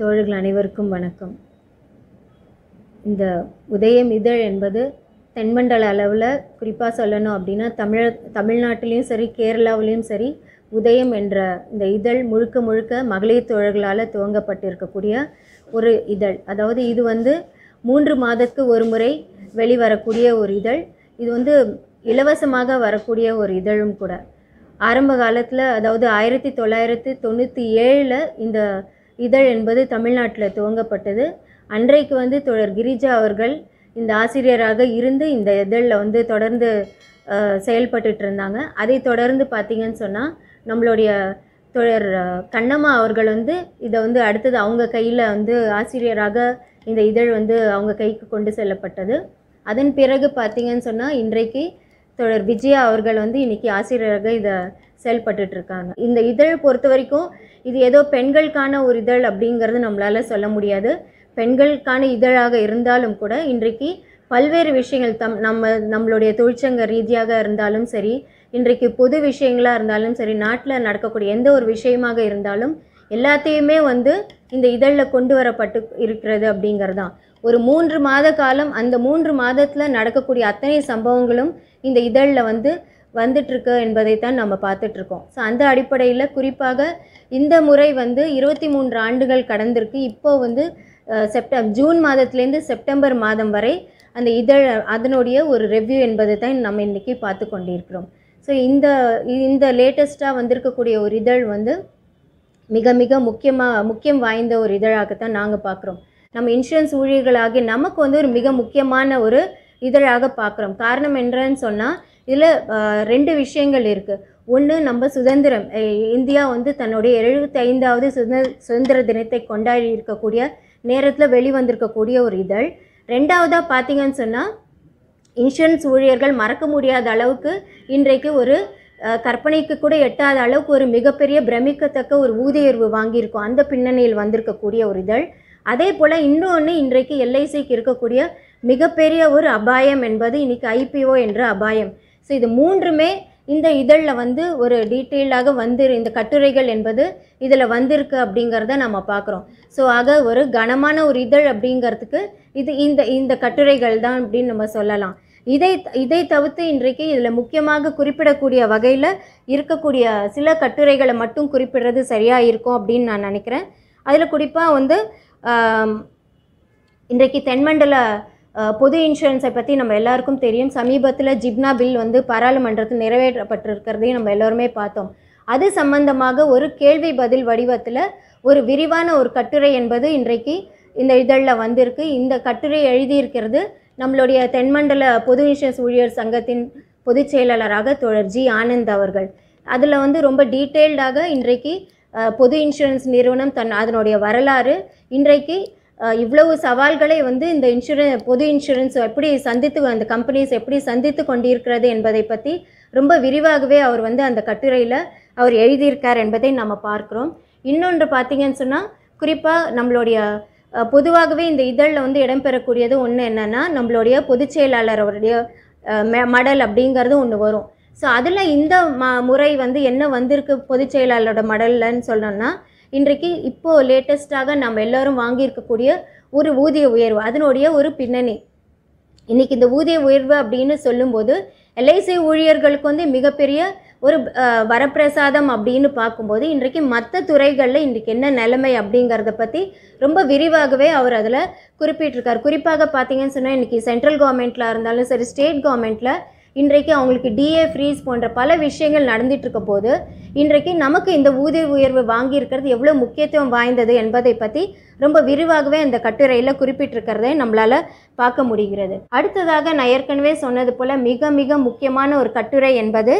தோழர்கள் அனைவருக்கும் வணக்கம் இந்த உதயம் இதழ் என்பது தென்மண்டல அளவில் குறிப்பாக சொல்லணும் அப்படின்னா தமிழ தமிழ்நாட்டிலையும் சரி கேரளாவிலையும் சரி உதயம் என்ற இந்த இதழ் முழுக்க முழுக்க மகளிர் தோழர்களால் துவங்கப்பட்டிருக்கக்கூடிய ஒரு இதழ் அதாவது இது வந்து மூன்று மாதத்துக்கு ஒரு முறை வெளிவரக்கூடிய ஒரு இதழ் இது வந்து இலவசமாக வரக்கூடிய ஒரு இதழும் கூட ஆரம்ப காலத்தில் அதாவது ஆயிரத்தி தொள்ளாயிரத்தி தொண்ணூற்றி ஏழில் இந்த இதழ் என்பது தமிழ்நாட்டில் துவங்கப்பட்டது அன்றைக்கு வந்து தொடர் கிரிஜா அவர்கள் இந்த ஆசிரியராக இருந்து இந்த இதழில் வந்து தொடர்ந்து செயல்பட்டுட்டு இருந்தாங்க அதை தொடர்ந்து பார்த்திங்கன்னு சொன்னால் நம்மளுடைய தொடர் கண்ணம்மா அவர்கள் வந்து இதை வந்து அடுத்தது அவங்க கையில் வந்து ஆசிரியராக இந்த இதழ் வந்து அவங்க கைக்கு கொண்டு செல்லப்பட்டது அதன் பிறகு பார்த்திங்கன்னு சொன்னால் இன்றைக்கு தொடர் விஜயா அவர்கள் வந்து இன்றைக்கி ஆசிரியராக இதை இருக்காங்க இந்த இதழ் பொறுத்த வரைக்கும் இது ஏதோ பெண்களுக்கான ஒரு இதழ் அப்படிங்கிறது நம்மளால் சொல்ல முடியாது பெண்களுக்கான இதழாக இருந்தாலும் கூட இன்றைக்கு பல்வேறு விஷயங்கள் தம் நம்ம நம்மளுடைய தொழிற்சங்க ரீதியாக இருந்தாலும் சரி இன்றைக்கு பொது விஷயங்களாக இருந்தாலும் சரி நாட்டில் நடக்கக்கூடிய எந்த ஒரு விஷயமாக இருந்தாலும் எல்லாத்தையுமே வந்து இந்த இதழில் கொண்டு வரப்பட்டு இருக்கிறது அப்படிங்கிறது தான் ஒரு மூன்று மாத காலம் அந்த மூன்று மாதத்தில் நடக்கக்கூடிய அத்தனை சம்பவங்களும் இந்த இதழில் வந்து வந்துட்டுருக்கு தான் நம்ம பார்த்துட்ருக்கோம் ஸோ அந்த அடிப்படையில் குறிப்பாக இந்த முறை வந்து இருபத்தி மூன்று ஆண்டுகள் கடந்திருக்கு இப்போது வந்து செப்ட ஜூன் மாதத்துலேருந்து செப்டம்பர் மாதம் வரை அந்த இதழ் அதனுடைய ஒரு ரெவ்யூ என்பதை தான் நம்ம இன்றைக்கி பார்த்து கொண்டிருக்கிறோம் ஸோ இந்த இந்த லேட்டஸ்ட்டாக வந்திருக்கக்கூடிய ஒரு இதழ் வந்து மிக மிக முக்கியமாக முக்கியம் வாய்ந்த ஒரு இதழாகத்தான் நாங்கள் பார்க்குறோம் நம்ம இன்சூரன்ஸ் ஊழியர்களாகி நமக்கு வந்து ஒரு மிக முக்கியமான ஒரு இதழாக பார்க்குறோம் காரணம் என்னன்னு சொன்னால் இதில் ரெண்டு விஷயங்கள் இருக்குது ஒன்று நம்ம சுதந்திரம் இந்தியா வந்து தன்னுடைய எழுபத்தைந்தாவது சுதந்திர சுதந்திர தினத்தை கொண்டாடி இருக்கக்கூடிய நேரத்தில் வெளிவந்திருக்கக்கூடிய ஒரு இதழ் ரெண்டாவதாக பார்த்தீங்கன்னு சொன்னால் இன்சூரன்ஸ் ஊழியர்கள் மறக்க முடியாத அளவுக்கு இன்றைக்கு ஒரு கற்பனைக்கு கூட எட்டாத அளவுக்கு ஒரு மிகப்பெரிய பிரமிக்கத்தக்க ஒரு ஊதியர்வு வாங்கியிருக்கோம் அந்த பின்னணியில் வந்திருக்கக்கூடிய ஒரு இதழ் அதே போல் இன்னொன்று இன்றைக்கு எல்ஐசிக்கு இருக்கக்கூடிய மிகப்பெரிய ஒரு அபாயம் என்பது இன்றைக்கி ஐபிஓ என்ற அபாயம் ஸோ இது மூன்றுமே இந்த இதழில் வந்து ஒரு டீட்டெயிலாக வந்து இந்த கட்டுரைகள் என்பது இதில் வந்திருக்கு அப்படிங்கிறத நம்ம பார்க்குறோம் ஸோ ஆக ஒரு கனமான ஒரு இதழ் அப்படிங்கிறதுக்கு இது இந்த இந்த கட்டுரைகள் தான் அப்படின்னு நம்ம சொல்லலாம் இதை இதை தவிர்த்து இன்றைக்கு இதில் முக்கியமாக குறிப்பிடக்கூடிய வகையில் இருக்கக்கூடிய சில கட்டுரைகளை மட்டும் குறிப்பிடுறது சரியாக இருக்கும் அப்படின்னு நான் நினைக்கிறேன் அதில் குறிப்பாக வந்து இன்றைக்கு தென்மண்டல பொது இன்சூரன்ஸை பற்றி நம்ம எல்லாருக்கும் தெரியும் சமீபத்தில் ஜிப்னா பில் வந்து பாராளுமன்றத்தில் நிறைவேற்றப்பட்டிருக்கிறதையும் நம்ம எல்லோருமே பார்த்தோம் அது சம்பந்தமாக ஒரு கேள்வி பதில் வடிவத்தில் ஒரு விரிவான ஒரு கட்டுரை என்பது இன்றைக்கு இந்த இதழில் வந்திருக்கு இந்த கட்டுரை எழுதியிருக்கிறது நம்மளுடைய தென்மண்டல பொது இன்சூரன்ஸ் ஊழியர் சங்கத்தின் பொதுச் செயலாளராக தோழர் ஜி ஆனந்த் அவர்கள் அதில் வந்து ரொம்ப டீட்டெயில்டாக இன்றைக்கு பொது இன்சூரன்ஸ் நிறுவனம் தன் அதனுடைய வரலாறு இன்றைக்கு இவ்வளவு சவால்களை வந்து இந்த இன்சூரன் பொது இன்சூரன்ஸ் எப்படி சந்தித்து அந்த கம்பெனிஸ் எப்படி சந்தித்து கொண்டிருக்கிறது என்பதை பற்றி ரொம்ப விரிவாகவே அவர் வந்து அந்த கட்டுரையில் அவர் எழுதியிருக்கார் என்பதை நம்ம பார்க்குறோம் இன்னொன்று பார்த்தீங்கன்னு சொன்னால் குறிப்பாக நம்மளுடைய பொதுவாகவே இந்த இதழில் வந்து இடம்பெறக்கூடியது ஒன்று என்னென்னா நம்மளுடைய பொதுச் செயலாளர் அவருடைய மடல் அப்படிங்கிறது ஒன்று வரும் ஸோ அதில் இந்த ம முறை வந்து என்ன வந்திருக்கு பொதுச் செயலாளரோட மடல்லன்னு சொல்லணும்னா இன்றைக்கு இப்போது லேட்டஸ்ட்டாக நம்ம எல்லோரும் வாங்கியிருக்கக்கூடிய ஒரு ஊதிய உயர்வு அதனுடைய ஒரு பின்னணி இன்றைக்கி இந்த ஊதிய உயர்வு அப்படின்னு சொல்லும்போது எல்ஐசி ஊழியர்களுக்கு வந்து மிகப்பெரிய ஒரு வரப்பிரசாதம் அப்படின்னு பார்க்கும்போது இன்றைக்கு மற்ற துறைகளில் இன்றைக்கு என்ன நிலைமை அப்படிங்கிறத பற்றி ரொம்ப விரிவாகவே அவர் அதில் குறிப்பிட்டிருக்கார் குறிப்பாக பார்த்தீங்கன்னு சொன்னால் இன்றைக்கி சென்ட்ரல் கவர்மெண்ட்டில் இருந்தாலும் சரி ஸ்டேட் கவர்மெண்ட்டில் இன்றைக்கு அவங்களுக்கு டிஏ ஃப்ரீஸ் போன்ற பல விஷயங்கள் நடந்துகிட்ருக்க போது இன்றைக்கு நமக்கு இந்த ஊதிய உயர்வு வாங்கியிருக்கிறது எவ்வளோ முக்கியத்துவம் வாய்ந்தது என்பதை பற்றி ரொம்ப விரிவாகவே இந்த கட்டுரையில் குறிப்பிட்டிருக்கிறதை நம்மளால் பார்க்க முடிகிறது அடுத்ததாக நான் ஏற்கனவே சொன்னது போல் மிக மிக முக்கியமான ஒரு கட்டுரை என்பது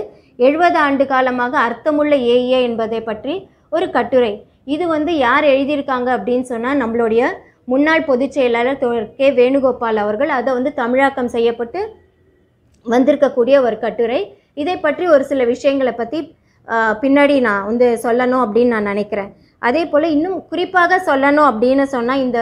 எழுபது ஆண்டு காலமாக அர்த்தமுள்ள ஏஏ e என்பதை பற்றி ஒரு கட்டுரை இது வந்து யார் எழுதியிருக்காங்க அப்படின்னு சொன்னால் நம்மளுடைய முன்னாள் பொதுச் செயலாளர் கே வேணுகோபால் அவர்கள் அதை வந்து தமிழாக்கம் செய்யப்பட்டு வந்திருக்கக்கூடிய ஒரு கட்டுரை இதை பற்றி ஒரு சில விஷயங்களை பற்றி பின்னாடி நான் வந்து சொல்லணும் அப்படின்னு நான் நினைக்கிறேன் அதே போல் இன்னும் குறிப்பாக சொல்லணும் அப்படின்னு சொன்னால் இந்த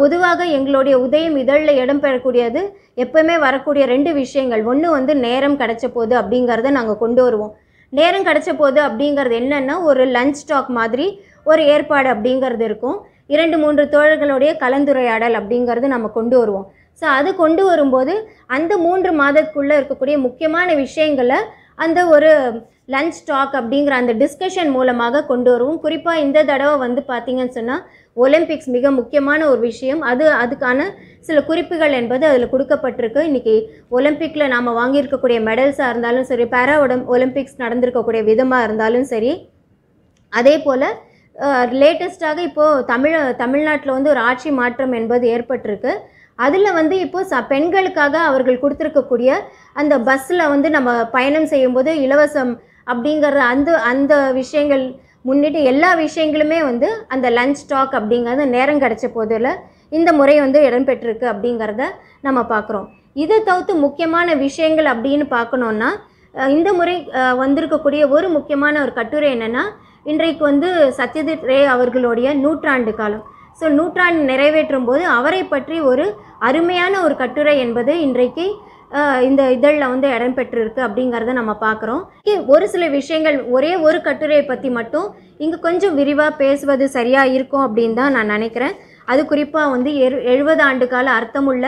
பொதுவாக எங்களுடைய உதயம் இதழில் இடம்பெறக்கூடியது எப்போவுமே வரக்கூடிய ரெண்டு விஷயங்கள் ஒன்று வந்து நேரம் கிடச்ச போது அப்படிங்கிறத நாங்கள் கொண்டு வருவோம் நேரம் கிடச்ச போது அப்படிங்கிறது என்னென்னா ஒரு லஞ்ச் ஸ்டாக் மாதிரி ஒரு ஏற்பாடு அப்படிங்கிறது இருக்கும் இரண்டு மூன்று தோழர்களுடைய கலந்துரையாடல் அப்படிங்கிறது நம்ம கொண்டு வருவோம் ஸோ அது கொண்டு வரும்போது அந்த மூன்று மாதத்துக்குள்ளே இருக்கக்கூடிய முக்கியமான விஷயங்களை அந்த ஒரு லன்ச் டாக் அப்படிங்கிற அந்த டிஸ்கஷன் மூலமாக கொண்டு வருவோம் குறிப்பாக இந்த தடவை வந்து பார்த்திங்கன்னு சொன்னால் ஒலிம்பிக்ஸ் மிக முக்கியமான ஒரு விஷயம் அது அதுக்கான சில குறிப்புகள் என்பது அதில் கொடுக்கப்பட்டிருக்கு இன்றைக்கி ஒலிம்பிக்கில் நாம் வாங்கியிருக்கக்கூடிய மெடல்ஸாக இருந்தாலும் சரி பேரா ஒலிம்பிக்ஸ் நடந்திருக்கக்கூடிய விதமாக இருந்தாலும் சரி அதே போல் லேட்டஸ்ட்டாக இப்போது தமிழ் தமிழ்நாட்டில் வந்து ஒரு ஆட்சி மாற்றம் என்பது ஏற்பட்டிருக்கு அதில் வந்து இப்போ ச பெண்களுக்காக அவர்கள் கொடுத்துருக்கக்கூடிய அந்த பஸ்ஸில் வந்து நம்ம பயணம் செய்யும்போது இலவசம் அப்படிங்கிற அந்த அந்த விஷயங்கள் முன்னிட்டு எல்லா விஷயங்களுமே வந்து அந்த லஞ்ச் ஸ்டாக் அப்படிங்கிறது நேரம் கிடைச்ச போதில் இந்த முறை வந்து இடம்பெற்றிருக்கு அப்படிங்கிறத நம்ம பார்க்குறோம் இதை தவிர்த்து முக்கியமான விஷயங்கள் அப்படின்னு பார்க்கணுன்னா இந்த முறை வந்திருக்கக்கூடிய ஒரு முக்கியமான ஒரு கட்டுரை என்னென்னா இன்றைக்கு வந்து சத்யஜித் ரே அவர்களுடைய நூற்றாண்டு காலம் ஸோ நூற்றாண்டு நிறைவேற்றும் போது அவரை பற்றி ஒரு அருமையான ஒரு கட்டுரை என்பது இன்றைக்கு இந்த இதழில் வந்து இடம்பெற்றிருக்கு அப்படிங்கிறத நம்ம பார்க்குறோம் ஒரு சில விஷயங்கள் ஒரே ஒரு கட்டுரையை பற்றி மட்டும் இங்கே கொஞ்சம் விரிவாக பேசுவது சரியாக இருக்கும் அப்படின்னு தான் நான் நினைக்கிறேன் அது குறிப்பாக வந்து எரு எழுபது ஆண்டு கால அர்த்தமுள்ள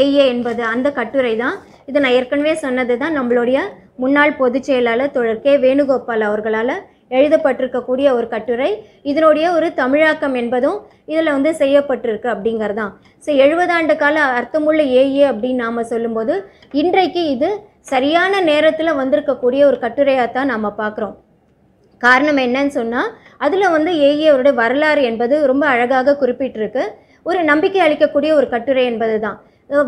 ஏஏ என்பது அந்த கட்டுரை தான் இது நான் ஏற்கனவே சொன்னது தான் நம்மளுடைய முன்னாள் பொதுச் செயலாளர் கே வேணுகோபால் அவர்களால் எழுதப்பட்டிருக்கக்கூடிய ஒரு கட்டுரை இதனுடைய ஒரு தமிழாக்கம் என்பதும் இதில் வந்து செய்யப்பட்டிருக்கு அப்படிங்கிறது தான் ஸோ எழுபதாண்டு கால அர்த்தமுள்ள ஏஏ அப்படின்னு நாம் சொல்லும்போது இன்றைக்கு இது சரியான நேரத்தில் வந்திருக்கக்கூடிய ஒரு கட்டுரையாக தான் நாம் பார்க்குறோம் காரணம் என்னன்னு சொன்னால் அதில் வந்து ஏஏ அவருடைய வரலாறு என்பது ரொம்ப அழகாக குறிப்பிட்டிருக்கு ஒரு நம்பிக்கை அளிக்கக்கூடிய ஒரு கட்டுரை என்பது தான்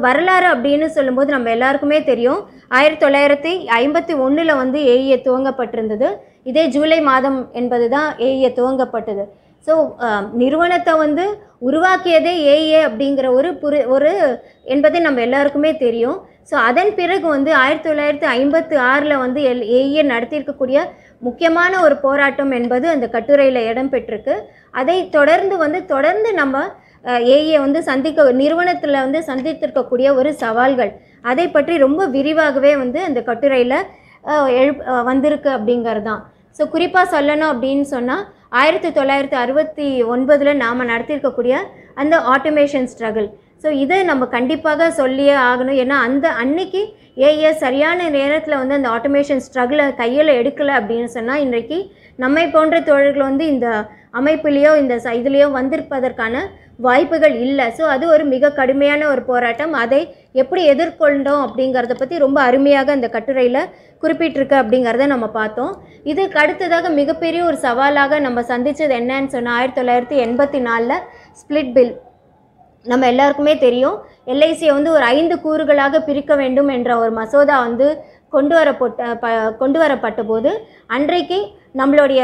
வரலாறு அப்படின்னு சொல்லும்போது நம்ம எல்லாருக்குமே தெரியும் ஆயிரத்தி தொள்ளாயிரத்தி ஐம்பத்தி ஒன்றில் வந்து ஏஐஏ e துவங்கப்பட்டிருந்தது இதே ஜூலை மாதம் என்பது தான் ஏஐஏ e துவங்கப்பட்டது ஸோ நிறுவனத்தை வந்து உருவாக்கியதே ஏஏ e அப்படிங்கிற ஒரு புரி ஒரு என்பதை நம்ம எல்லாருக்குமே தெரியும் ஸோ அதன் பிறகு வந்து ஆயிரத்தி தொள்ளாயிரத்தி ஐம்பத்தி ஆறில் வந்து எல் ஏஏ நடத்தியிருக்கக்கூடிய முக்கியமான ஒரு போராட்டம் என்பது அந்த கட்டுரையில் இடம்பெற்றிருக்கு அதை தொடர்ந்து வந்து தொடர்ந்து நம்ம ஏஏ e வந்து சந்திக்க நிறுவனத்தில் வந்து சந்தித்திருக்கக்கூடிய ஒரு சவால்கள் அதை பற்றி ரொம்ப விரிவாகவே வந்து அந்த கட்டுரையில் எழு வந்திருக்கு அப்படிங்கிறது தான் ஸோ குறிப்பாக சொல்லணும் அப்படின்னு சொன்னால் ஆயிரத்தி தொள்ளாயிரத்தி அறுபத்தி ஒன்பதில் நாம் நடத்தியிருக்கக்கூடிய அந்த ஆட்டோமேஷன் ஸ்ட்ரகிள் ஸோ இதை நம்ம கண்டிப்பாக சொல்லியே ஆகணும் ஏன்னா அந்த அன்னைக்கு ஏஏ e சரியான நேரத்தில் வந்து அந்த ஆட்டோமேஷன் ஸ்ட்ரகிளை கையில் எடுக்கலை அப்படின்னு சொன்னால் இன்றைக்கி நம்மை போன்ற தொழில்கள் வந்து இந்த அமைப்புலேயோ இந்த இதுலேயோ வந்திருப்பதற்கான வாய்ப்புகள் இல்லை ஸோ அது ஒரு மிக கடுமையான ஒரு போராட்டம் அதை எப்படி எதிர்கொண்டோம் அப்படிங்கிறத பற்றி ரொம்ப அருமையாக அந்த கட்டுரையில் குறிப்பிட்டிருக்கு அப்படிங்கிறத நம்ம பார்த்தோம் இதுக்கு அடுத்ததாக மிகப்பெரிய ஒரு சவாலாக நம்ம சந்தித்தது என்னன்னு சொன்னால் ஆயிரத்தி தொள்ளாயிரத்தி எண்பத்தி நாலில் ஸ்பிளிட் பில் நம்ம எல்லாருக்குமே தெரியும் எல்ஐசியை வந்து ஒரு ஐந்து கூறுகளாக பிரிக்க வேண்டும் என்ற ஒரு மசோதா வந்து கொண்டு வரப்பட்ட கொண்டு வரப்பட்ட போது அன்றைக்கு நம்மளுடைய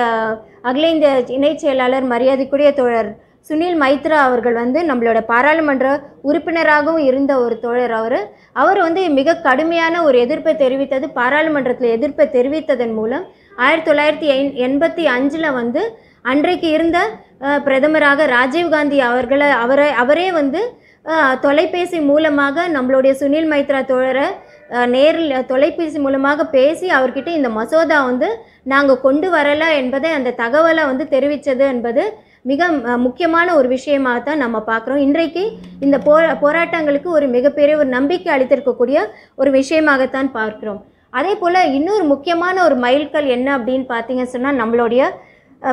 அகில இந்திய இணைச் செயலாளர் மரியாதைக்குரிய தோழர் சுனில் மைத்ரா அவர்கள் வந்து நம்மளோட பாராளுமன்ற உறுப்பினராகவும் இருந்த ஒரு தோழர் அவர் அவர் வந்து மிக கடுமையான ஒரு எதிர்ப்பை தெரிவித்தது பாராளுமன்றத்தில் எதிர்ப்பை தெரிவித்ததன் மூலம் ஆயிரத்தி தொள்ளாயிரத்தி எண் எண்பத்தி அஞ்சில் வந்து அன்றைக்கு இருந்த பிரதமராக ராஜீவ்காந்தி அவர்களை அவரை அவரே வந்து தொலைபேசி மூலமாக நம்மளுடைய சுனில் மைத்ரா தோழரை நேரில் தொலைபேசி மூலமாக பேசி அவர்கிட்ட இந்த மசோதா வந்து நாங்கள் கொண்டு வரலை என்பதை அந்த தகவலை வந்து தெரிவித்தது என்பது மிக முக்கியமான ஒரு விஷயமாக தான் நம்ம பார்க்குறோம் இன்றைக்கு இந்த போ போராட்டங்களுக்கு ஒரு மிகப்பெரிய ஒரு நம்பிக்கை அளித்திருக்கக்கூடிய ஒரு விஷயமாகத்தான் பார்க்குறோம் அதே போல் இன்னொரு முக்கியமான ஒரு மைல்கல் என்ன அப்படின்னு பார்த்தீங்கன்னு சொன்னால் நம்மளுடைய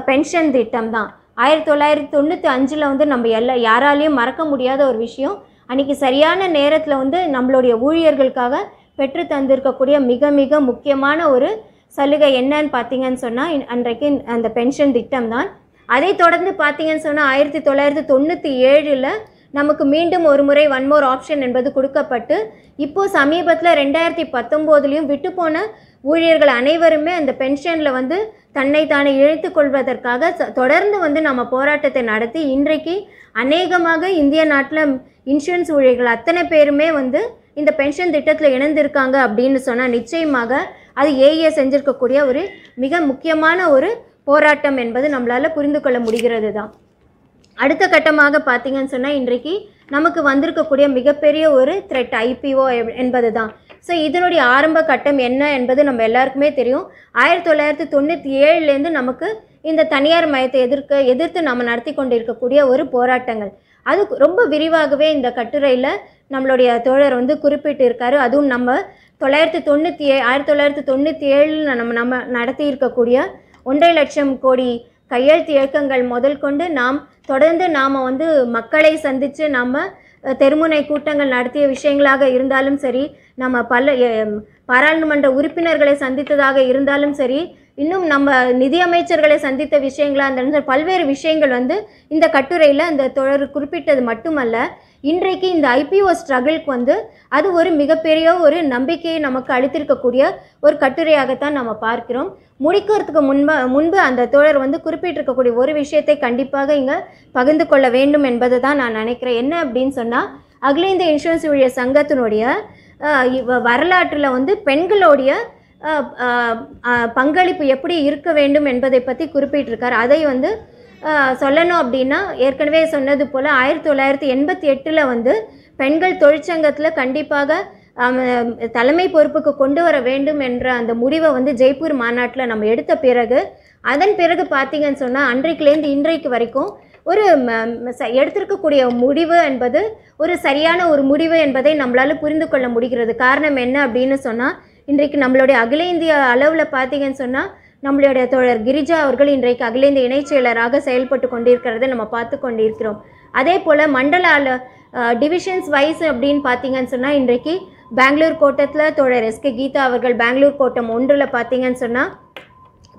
பென்ஷன் திட்டம் தான் ஆயிரத்தி தொள்ளாயிரத்தி தொண்ணூற்றி அஞ்சில் வந்து நம்ம எல்லா யாராலையும் மறக்க முடியாத ஒரு விஷயம் அன்றைக்கி சரியான நேரத்தில் வந்து நம்மளுடைய ஊழியர்களுக்காக பெற்று தந்திருக்கக்கூடிய மிக மிக முக்கியமான ஒரு சலுகை என்னன்னு பார்த்தீங்கன்னு சொன்னால் அன்றைக்கு அந்த பென்ஷன் திட்டம் தான் அதை தொடர்ந்து பார்த்தீங்கன்னு சொன்னால் ஆயிரத்தி தொள்ளாயிரத்தி தொண்ணூற்றி ஏழில் நமக்கு மீண்டும் ஒரு முறை ஒன் மோர் ஆப்ஷன் என்பது கொடுக்கப்பட்டு இப்போது சமீபத்தில் ரெண்டாயிரத்தி பத்தொம்போதுலேயும் விட்டுப்போன ஊழியர்கள் அனைவருமே அந்த பென்ஷனில் வந்து தன்னை தானே இழுத்து கொள்வதற்காக தொடர்ந்து வந்து நம்ம போராட்டத்தை நடத்தி இன்றைக்கு அநேகமாக இந்திய நாட்டில் இன்சூரன்ஸ் ஊழியர்கள் அத்தனை பேருமே வந்து இந்த பென்ஷன் திட்டத்தில் இணைந்திருக்காங்க அப்படின்னு சொன்னால் நிச்சயமாக அது ஏஏ செஞ்சுருக்கக்கூடிய ஒரு மிக முக்கியமான ஒரு போராட்டம் என்பது நம்மளால் புரிந்து கொள்ள முடிகிறது தான் அடுத்த கட்டமாக பார்த்தீங்கன்னு சொன்னால் இன்றைக்கு நமக்கு வந்திருக்கக்கூடிய மிகப்பெரிய ஒரு த்ரெட் ஐபிஓ என்பது தான் ஸோ இதனுடைய ஆரம்ப கட்டம் என்ன என்பது நம்ம எல்லாருக்குமே தெரியும் ஆயிரத்தி தொள்ளாயிரத்தி தொண்ணூற்றி ஏழுலேருந்து நமக்கு இந்த தனியார் மயத்தை எதிர்க்க எதிர்த்து நம்ம நடத்தி கொண்டிருக்கக்கூடிய ஒரு போராட்டங்கள் அது ரொம்ப விரிவாகவே இந்த கட்டுரையில் நம்மளுடைய தோழர் வந்து குறிப்பிட்டிருக்காரு அதுவும் நம்ம தொள்ளாயிரத்தி தொண்ணூற்றி ஏ ஆயிரத்தி தொள்ளாயிரத்தி தொண்ணூற்றி ஏழில் நம்ம நம்ம நடத்தி இருக்கக்கூடிய ஒன்றரை லட்சம் கோடி கையெழுத்து இயக்கங்கள் முதல் கொண்டு நாம் தொடர்ந்து நாம் வந்து மக்களை சந்தித்து நம்ம தெருமுனை கூட்டங்கள் நடத்திய விஷயங்களாக இருந்தாலும் சரி நம்ம பல பாராளுமன்ற உறுப்பினர்களை சந்தித்ததாக இருந்தாலும் சரி இன்னும் நம்ம நிதியமைச்சர்களை சந்தித்த விஷயங்களாக இருந்தாலும் சரி பல்வேறு விஷயங்கள் வந்து இந்த கட்டுரையில் அந்த தொடர் குறிப்பிட்டது மட்டுமல்ல இன்றைக்கு இந்த ஐபிஓ ஸ்ட்ரகிள்க்கு வந்து அது ஒரு மிகப்பெரிய ஒரு நம்பிக்கையை நமக்கு அளித்திருக்கக்கூடிய ஒரு கட்டுரையாகத்தான் நம்ம பார்க்கிறோம் முடிக்கிறதுக்கு முன்பு முன்பு அந்த தோழர் வந்து குறிப்பிட்டிருக்கக்கூடிய ஒரு விஷயத்தை கண்டிப்பாக இங்கே பகிர்ந்து கொள்ள வேண்டும் என்பதை தான் நான் நினைக்கிறேன் என்ன அப்படின்னு சொன்னால் அகில இந்திய இன்சூரன்ஸ் ஊழியர் சங்கத்தினுடைய வரலாற்றில் வந்து பெண்களுடைய பங்களிப்பு எப்படி இருக்க வேண்டும் என்பதை பற்றி குறிப்பிட்டிருக்கார் அதை வந்து சொல்லணும் அப்படின்னா ஏற்கனவே சொன்னது போல் ஆயிரத்தி தொள்ளாயிரத்தி எண்பத்தி எட்டில் வந்து பெண்கள் தொழிற்சங்கத்தில் கண்டிப்பாக தலைமை பொறுப்புக்கு கொண்டு வர வேண்டும் என்ற அந்த முடிவை வந்து ஜெய்ப்பூர் மாநாட்டில் நம்ம எடுத்த பிறகு அதன் பிறகு பார்த்தீங்கன்னு சொன்னால் அன்றைக்குலேருந்து இன்றைக்கு வரைக்கும் ஒரு எடுத்திருக்கக்கூடிய முடிவு என்பது ஒரு சரியான ஒரு முடிவு என்பதை நம்மளால் புரிந்து கொள்ள முடிகிறது காரணம் என்ன அப்படின்னு சொன்னால் இன்றைக்கு நம்மளுடைய அகில இந்திய அளவில் பார்த்தீங்கன்னு சொன்னால் நம்மளுடைய தோழர் கிரிஜா அவர்கள் இன்றைக்கு அகில இந்த இணைச் செயலராக செயல்பட்டு கொண்டிருக்கிறத நம்ம பார்த்து கொண்டிருக்கிறோம் அதே போல் மண்டல டிவிஷன்ஸ் வைஸ் அப்படின்னு பார்த்தீங்கன்னு சொன்னால் இன்றைக்கு பெங்களூர் கோட்டத்தில் தோழர் எஸ்கே கீதா அவர்கள் பெங்களூர் கோட்டம் ஒன்றில் பார்த்தீங்கன்னு சொன்னால்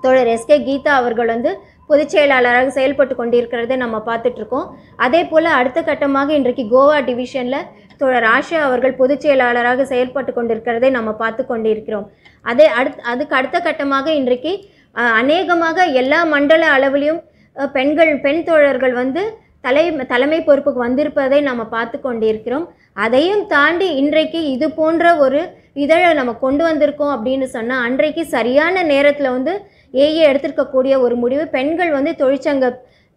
தோழர் எஸ்கே கீதா அவர்கள் வந்து பொதுச் செயலாளராக செயல்பட்டு கொண்டிருக்கிறத நம்ம பார்த்துட்ருக்கோம் அதே போல் அடுத்த கட்டமாக இன்றைக்கு கோவா டிவிஷனில் தோழர் ஆஷா அவர்கள் பொதுச் செயலாளராக செயல்பட்டு கொண்டிருக்கிறதை நம்ம பார்த்து கொண்டிருக்கிறோம் அதே அடுத் அதுக்கு அடுத்த கட்டமாக இன்றைக்கு அநேகமாக எல்லா மண்டல அளவிலையும் பெண்கள் பெண் தோழர்கள் வந்து தலை தலைமை பொறுப்புக்கு வந்திருப்பதை நம்ம பார்த்து கொண்டிருக்கிறோம் அதையும் தாண்டி இன்றைக்கு இது போன்ற ஒரு இதழை நம்ம கொண்டு வந்திருக்கோம் அப்படின்னு சொன்னால் அன்றைக்கு சரியான நேரத்தில் வந்து ஏஏ எடுத்திருக்கக்கூடிய ஒரு முடிவு பெண்கள் வந்து தொழிற்சங்க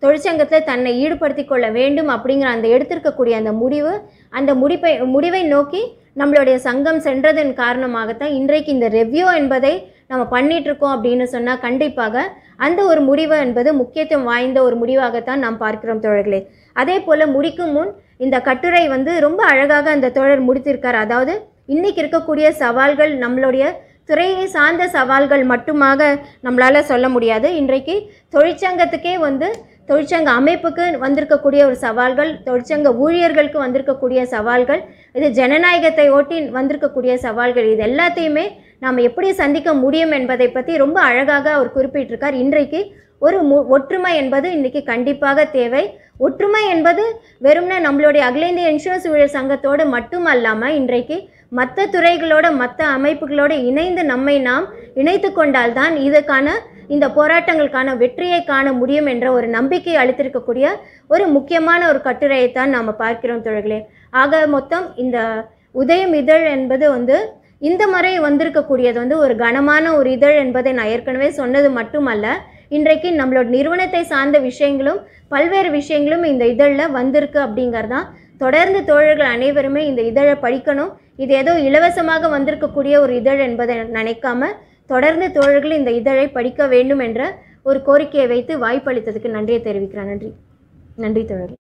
தொழிற்சங்கத்தில் தன்னை ஈடுபடுத்தி கொள்ள வேண்டும் அப்படிங்கிற அந்த எடுத்திருக்கக்கூடிய அந்த முடிவு அந்த முடிப்பை முடிவை நோக்கி நம்மளுடைய சங்கம் சென்றதன் காரணமாகத்தான் இன்றைக்கு இந்த ரெவ்யூ என்பதை நம்ம பண்ணிட்டுருக்கோம் அப்படின்னு சொன்னால் கண்டிப்பாக அந்த ஒரு முடிவு என்பது முக்கியத்துவம் வாய்ந்த ஒரு முடிவாகத்தான் நாம் பார்க்கிறோம் தோழர்களே அதே போல் முடிக்கும் முன் இந்த கட்டுரை வந்து ரொம்ப அழகாக அந்த தோழர் முடித்திருக்கார் அதாவது இன்றைக்கி இருக்கக்கூடிய சவால்கள் நம்மளுடைய துறையை சார்ந்த சவால்கள் மட்டுமாக நம்மளால் சொல்ல முடியாது இன்றைக்கு தொழிற்சங்கத்துக்கே வந்து தொழிற்சங்க அமைப்புக்கு வந்திருக்கக்கூடிய ஒரு சவால்கள் தொழிற்சங்க ஊழியர்களுக்கு வந்திருக்கக்கூடிய சவால்கள் இது ஜனநாயகத்தை ஒட்டி வந்திருக்கக்கூடிய சவால்கள் இது எல்லாத்தையுமே நாம் எப்படி சந்திக்க முடியும் என்பதை பற்றி ரொம்ப அழகாக அவர் குறிப்பிட்டிருக்கார் இன்றைக்கு ஒரு ஒற்றுமை என்பது இன்றைக்கி கண்டிப்பாக தேவை ஒற்றுமை என்பது வெறும்னா நம்மளுடைய அகில இந்திய இன்சூரன்ஸ் ஊழியர் சங்கத்தோடு மட்டுமல்லாமல் இன்றைக்கு மற்ற துறைகளோட மற்ற அமைப்புகளோடு இணைந்து நம்மை நாம் இணைத்து கொண்டால்தான் இதுக்கான இந்த போராட்டங்களுக்கான வெற்றியை காண முடியும் என்ற ஒரு நம்பிக்கை அளித்திருக்கக்கூடிய ஒரு முக்கியமான ஒரு கட்டுரையை தான் நாம் பார்க்கிறோம் தோழர்களே ஆக மொத்தம் இந்த உதயம் இதழ் என்பது வந்து இந்த முறை வந்திருக்கக்கூடியது வந்து ஒரு கனமான ஒரு இதழ் என்பதை நான் ஏற்கனவே சொன்னது மட்டுமல்ல இன்றைக்கு நம்மளோட நிறுவனத்தை சார்ந்த விஷயங்களும் பல்வேறு விஷயங்களும் இந்த இதழில் வந்திருக்கு அப்படிங்கிறதான் தொடர்ந்து தோழர்கள் அனைவருமே இந்த இதழை படிக்கணும் இது ஏதோ இலவசமாக வந்திருக்கக்கூடிய ஒரு இதழ் என்பதை நினைக்காம தொடர்ந்து தோழர்கள் இந்த இதழை படிக்க வேண்டும் என்ற ஒரு கோரிக்கையை வைத்து வாய்ப்பளித்ததுக்கு நன்றியை தெரிவிக்கிறேன் நன்றி நன்றி தோழர்கள்